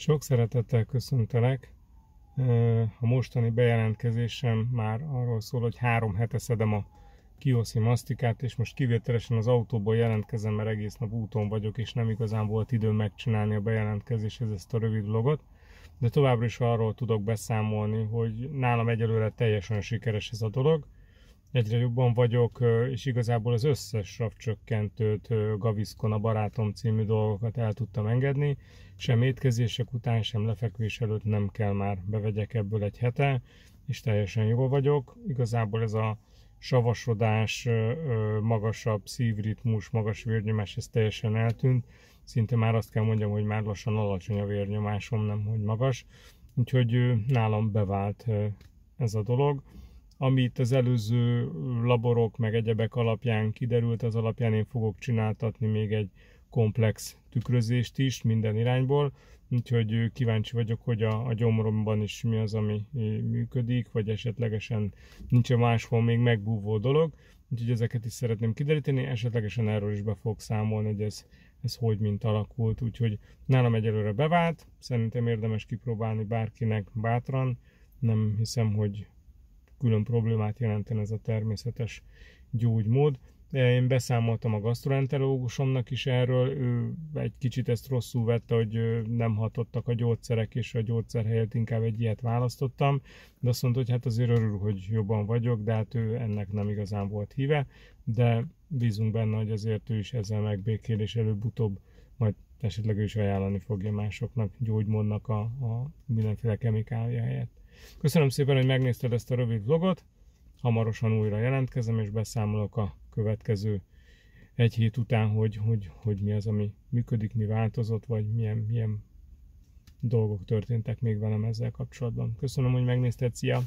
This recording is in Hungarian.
Sok szeretettel köszöntelek. A mostani bejelentkezésem már arról szól, hogy három hete szedem a kioszi masztikát, és most kivételesen az autóból jelentkezem, mert egész nap úton vagyok, és nem igazán volt időm megcsinálni a bejelentkezéshez ezt a rövid vlogot. De továbbra is arról tudok beszámolni, hogy nálam egyelőre teljesen sikeres ez a dolog egyre jobban vagyok, és igazából az összes savcsökkentőt Gaviscon a Barátom című dolgokat el tudtam engedni, sem étkezések után, sem lefekvés előtt nem kell már bevegyek ebből egy hete, és teljesen jó vagyok. Igazából ez a savasodás, magasabb szívritmus, magas vérnyomás, ez teljesen eltűnt. Szinte már azt kell mondjam, hogy már lassan alacsony a vérnyomásom, nem hogy magas. Úgyhogy nálam bevált ez a dolog ami itt az előző laborok meg egyebek alapján kiderült, az alapján én fogok csináltatni még egy komplex tükrözést is minden irányból, úgyhogy kíváncsi vagyok, hogy a, a gyomromban is mi az, ami működik, vagy esetlegesen nincs -e máshol még megbúvó dolog, úgyhogy ezeket is szeretném kideríteni, esetlegesen erről is be fogok számolni, hogy ez, ez hogy mint alakult, úgyhogy nálam egyelőre bevált, szerintem érdemes kipróbálni bárkinek bátran, nem hiszem, hogy külön problémát jelenten ez a természetes gyógymód. De én beszámoltam a gastroenterológusomnak is erről, ő egy kicsit ezt rosszul vette, hogy nem hatottak a gyógyszerek, és a gyógyszer helyett inkább egy ilyet választottam, de azt mondta, hogy hát azért örül, hogy jobban vagyok, de hát ő ennek nem igazán volt híve, de bízunk benne, hogy azért ő is ezzel megbékél, és előbb-utóbb majd esetleg ő is ajánlani fogja másoknak gyógymódnak a, a mindenféle kemikália helyett. Köszönöm szépen, hogy megnézted ezt a rövid vlogot. Hamarosan újra jelentkezem, és beszámolok a következő egy hét után, hogy, hogy, hogy mi az, ami működik, mi változott, vagy milyen, milyen dolgok történtek még velem ezzel kapcsolatban. Köszönöm, hogy megnézted, szia!